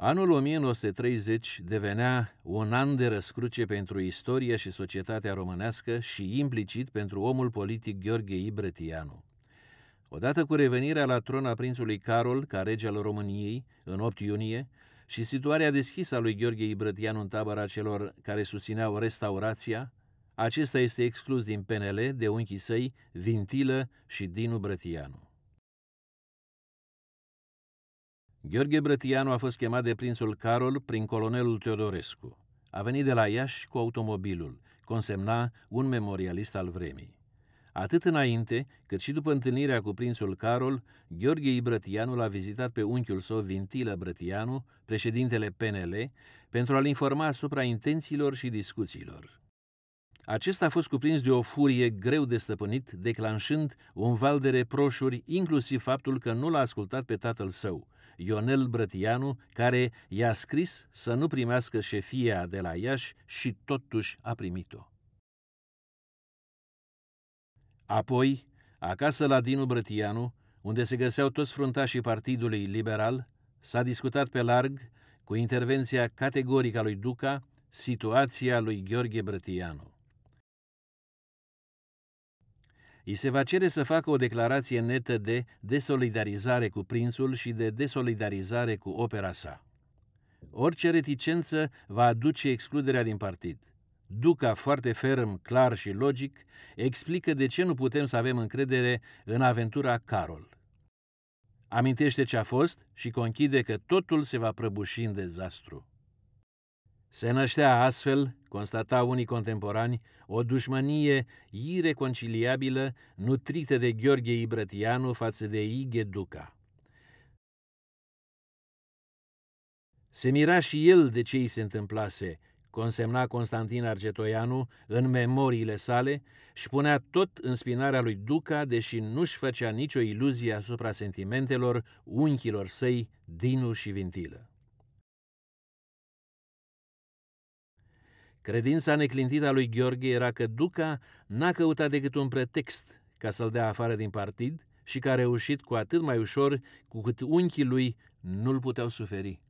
Anul 1930 devenea un an de răscruce pentru istoria și societatea românească și implicit pentru omul politic Gheorghe Ibretianu. Odată cu revenirea la tron a prințului Carol ca rege al României în 8 iunie și situarea deschisă a lui Gheorghe Ibrătianu în tabăra celor care susțineau restaurația, acesta este exclus din PNL de unchii săi Vintilă și Dinu Brătianu. Gheorghe Brătianu a fost chemat de prințul Carol prin colonelul Teodorescu. A venit de la Iași cu automobilul, consemna un memorialist al vremii. Atât înainte, cât și după întâlnirea cu prințul Carol, Gheorghe Ibrătianu l-a vizitat pe unchiul său Vintilă Brătianu, președintele PNL, pentru a-l informa asupra intențiilor și discuțiilor. Acesta a fost cuprins de o furie greu de stăpânit, declanșând un val de reproșuri, inclusiv faptul că nu l-a ascultat pe tatăl său, Ionel Brătianu, care i-a scris să nu primească șefia de la Iași și totuși a primit-o. Apoi, acasă la Dinu Brătianu, unde se găseau toți fruntașii Partidului Liberal, s-a discutat pe larg, cu intervenția categorică a lui Duca, situația lui Gheorghe Brătianu. îi se va cere să facă o declarație netă de desolidarizare cu prințul și de desolidarizare cu opera sa. Orice reticență va aduce excluderea din partid. Duca, foarte ferm, clar și logic, explică de ce nu putem să avem încredere în aventura Carol. Amintește ce a fost și conchide că totul se va prăbuși în dezastru. Se năștea astfel, constatau unii contemporani, o dușmănie ireconciliabilă nutrită de Gheorghe Ibrătianu față de Ighe Duca. Se mira și el de ce îi se întâmplase, consemna Constantin Argetoianu în memoriile sale și punea tot în spinarea lui Duca, deși nu-și făcea nicio iluzie asupra sentimentelor unchilor săi, Dinu și Vintilă. Credința neclintită a lui Gheorghe era că Duca n-a căutat decât un pretext ca să-l dea afară din partid și că a reușit cu atât mai ușor cu cât unchii lui nu-l puteau suferi.